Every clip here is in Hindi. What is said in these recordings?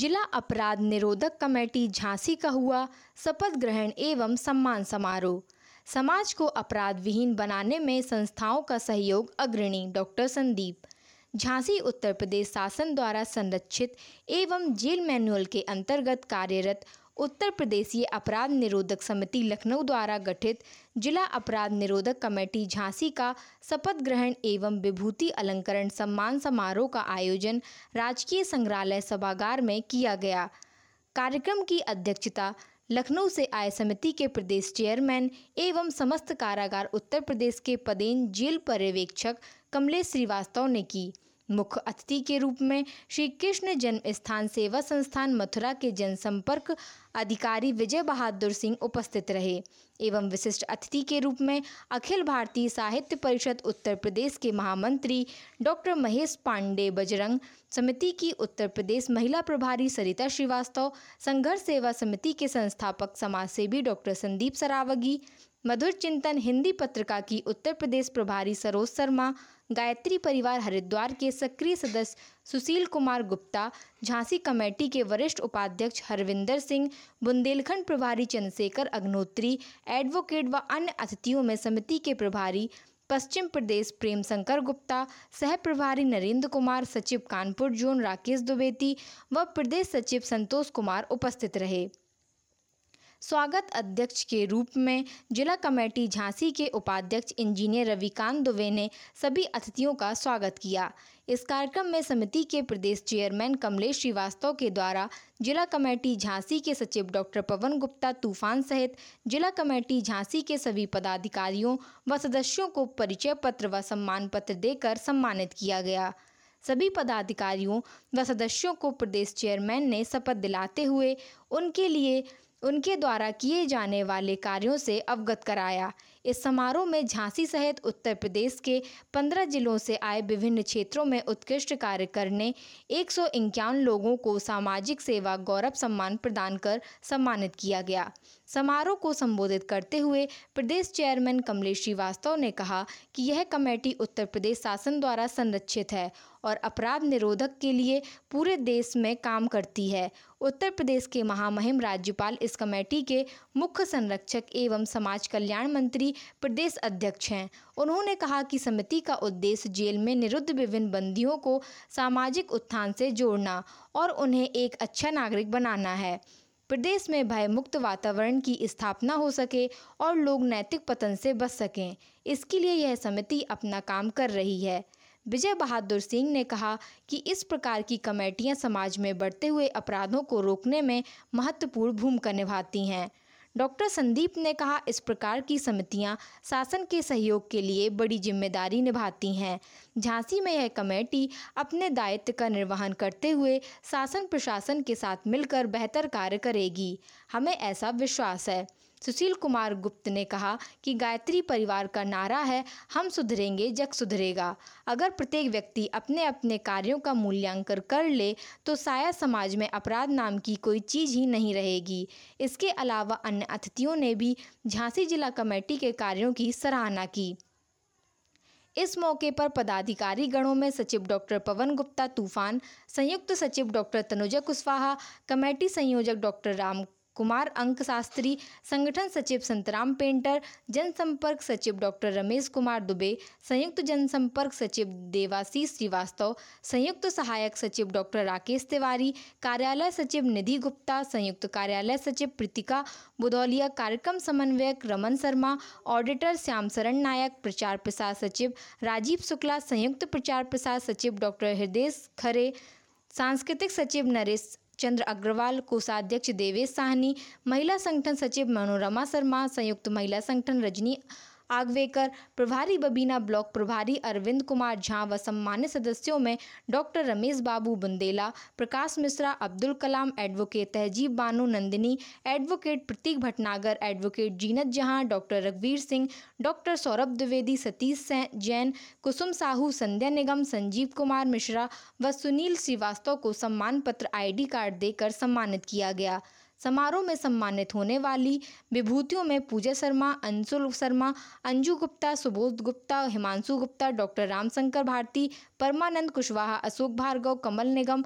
जिला अपराध निरोधक कमेटी झांसी का हुआ शपथ ग्रहण एवं सम्मान समारोह समाज को अपराध विहीन बनाने में संस्थाओं का सहयोग अग्रणी डॉक्टर संदीप झांसी उत्तर प्रदेश शासन द्वारा संरक्षित एवं जेल मैनुअल के अंतर्गत कार्यरत उत्तर प्रदेशीय अपराध निरोधक समिति लखनऊ द्वारा गठित जिला अपराध निरोधक कमेटी झांसी का शपथ ग्रहण एवं विभूति अलंकरण सम्मान समारोह का आयोजन राजकीय संग्रहालय सभागार में किया गया कार्यक्रम की अध्यक्षता लखनऊ से आए समिति के प्रदेश चेयरमैन एवं समस्त कारागार उत्तर प्रदेश के पदेन जेल पर्यवेक्षक कमलेश श्रीवास्तव ने की मुख्य अतिथि के रूप में श्री कृष्ण जन्म स्थान सेवा संस्थान मथुरा के जनसंपर्क अधिकारी विजय बहादुर सिंह उपस्थित रहे एवं विशिष्ट अतिथि के रूप में अखिल भारतीय साहित्य परिषद उत्तर प्रदेश के महामंत्री डॉक्टर महेश पांडे बजरंग समिति की उत्तर प्रदेश महिला प्रभारी सरिता श्रीवास्तव संघर्ष सेवा समिति के संस्थापक समाजसेवी डॉक्टर संदीप सरावगी मधुर चिंतन हिंदी पत्रिका की उत्तर प्रदेश प्रभारी सरोज शर्मा गायत्री परिवार हरिद्वार के सक्रिय सदस्य सुशील कुमार गुप्ता झांसी कमेटी के वरिष्ठ उपाध्यक्ष हरविंदर सिंह बुंदेलखंड प्रभारी चंद्रशेखर अग्नोत्री एडवोकेट व अन्य अतिथियों में समिति के प्रभारी पश्चिम प्रदेश प्रेम शंकर गुप्ता सह प्रभारी नरेंद्र कुमार सचिव कानपुर जोन राकेश द्विवेदी व प्रदेश सचिव संतोष कुमार उपस्थित रहे स्वागत अध्यक्ष के रूप में जिला कमेटी झांसी के उपाध्यक्ष इंजीनियर रविकांत दुबे ने सभी अतिथियों का स्वागत किया इस कार्यक्रम में समिति के प्रदेश चेयरमैन कमलेश श्रीवास्तव के द्वारा जिला कमेटी झांसी के सचिव डॉक्टर पवन गुप्ता तूफान सहित जिला कमेटी झांसी के सभी पदाधिकारियों व सदस्यों को परिचय पत्र व सम्मान पत्र देकर सम्मानित किया गया सभी पदाधिकारियों व सदस्यों को प्रदेश चेयरमैन ने शपथ दिलाते हुए उनके लिए उनके द्वारा किए जाने वाले कार्यों से अवगत कराया इस समारोह में झांसी सहित उत्तर प्रदेश के पंद्रह जिलों से आए विभिन्न क्षेत्रों में उत्कृष्ट कार्य करने एक सौ लोगों को सामाजिक सेवा गौरव सम्मान प्रदान कर सम्मानित किया गया समारोह को संबोधित करते हुए प्रदेश चेयरमैन कमलेश श्रीवास्तव ने कहा कि यह कमेटी उत्तर प्रदेश शासन द्वारा संरक्षित है और अपराध निरोधक के लिए पूरे देश में काम करती है उत्तर प्रदेश के महामहिम राज्यपाल इस कमेटी के मुख्य संरक्षक एवं समाज कल्याण मंत्री प्रदेश अध्यक्ष हैं उन्होंने कहा कि समिति का उद्देश्य जेल में निरुद्ध विभिन्न बंदियों को सामाजिक उत्थान से जोड़ना और उन्हें एक अच्छा नागरिक बनाना है प्रदेश में भयमुक्त वातावरण की स्थापना हो सके और लोग नैतिक पतन से बच सकें इसके लिए यह समिति अपना काम कर रही है विजय बहादुर सिंह ने कहा कि इस प्रकार की कमेटियां समाज में बढ़ते हुए अपराधों को रोकने में महत्वपूर्ण भूमिका निभाती हैं डॉक्टर संदीप ने कहा इस प्रकार की समितियां शासन के सहयोग के लिए बड़ी जिम्मेदारी निभाती हैं झांसी में यह कमेटी अपने दायित्व का निर्वहन करते हुए शासन प्रशासन के साथ मिलकर बेहतर कार्य करेगी हमें ऐसा विश्वास है सुशील कुमार गुप्त ने कहा कि गायत्री परिवार का नारा है हम सुधरेंगे जग सुधरेगा अगर प्रत्येक व्यक्ति अपने अपने कार्यों का मूल्यांकन कर ले तो साया समाज में अपराध नाम की कोई चीज़ ही नहीं रहेगी इसके अलावा अन्य अतिथियों ने भी झांसी जिला कमेटी के कार्यों की सराहना की इस मौके पर पदाधिकारी गणों में सचिव डॉक्टर पवन गुप्ता तूफान संयुक्त सचिव डॉक्टर तनुजा कुशवाहा कमेटी संयोजक डॉक्टर राम कुमार अंक शास्त्री संगठन सचिव संतराम पेंटर जनसंपर्क सचिव डॉक्टर रमेश कुमार दुबे संयुक्त जनसंपर्क सचिव देवासी श्रीवास्तव संयुक्त सहायक सचिव डॉक्टर राकेश तिवारी कार्यालय सचिव निधि गुप्ता संयुक्त कार्यालय सचिव प्रीतिका बुदौलिया कार्यक्रम समन्वयक रमन शर्मा ऑडिटर श्याम शरण नायक प्रचार प्रसार सचिव राजीव शुक्ला संयुक्त प्रचार प्रसार सचिव डॉक्टर हृदय खरे सांस्कृतिक सचिव नरेश चंद्र अग्रवाल कोषाध्यक्ष देवेश साहनी महिला संगठन सचिव मनोरमा शर्मा संयुक्त महिला संगठन रजनी आगवेकर प्रभारी बबीना ब्लॉक प्रभारी अरविंद कुमार झा व सम्मानित सदस्यों में doctor Ramesh Babu Bundela Prakash Mishra Abdul Kalam advocate Tahzeeb Bano Nandini advocate Prateek Bhatnagar advocate Zeenat Jahan doctor रघुवीर सिंह डॉक्टर सौरभ द्विवेदी सतीश जैन कुसुम साहू संध्या निगम संजीव कुमार मिश्रा व सुनील श्रीवास्तव को सम्मान पत्र आई कार्ड देकर सम्मानित किया गया समारोह में सम्मानित होने वाली विभूतियों में पूजा शर्मा अंशुल शर्मा अंजू गुप्ता सुबोध गुप्ता हिमांशु गुप्ता डॉक्टर रामशंकर भारती परमानंद कुशवाहा अशोक भार्गव कमल निगम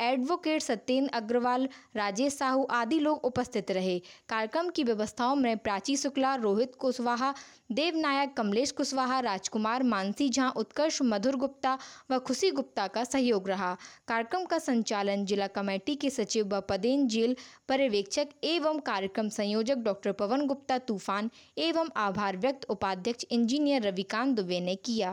एडवोकेट सत्येंद्र अग्रवाल राजेश साहू आदि लोग उपस्थित रहे कार्यक्रम की व्यवस्थाओं में प्राची शुक्ला रोहित कुशवाहा देवनायक कमलेश कुशवाहा राजकुमार मानसी झा उत्कर्ष मधुर गुप्ता व खुशी गुप्ता का सहयोग रहा कार्यक्रम का संचालन जिला कमेटी के सचिव व पदेन जेल पर्यवेक्षक एवं कार्यक्रम संयोजक डॉक्टर पवन गुप्ता तूफान एवं आभार व्यक्त उपाध्यक्ष इंजीनियर रविकांत दुबे ने किया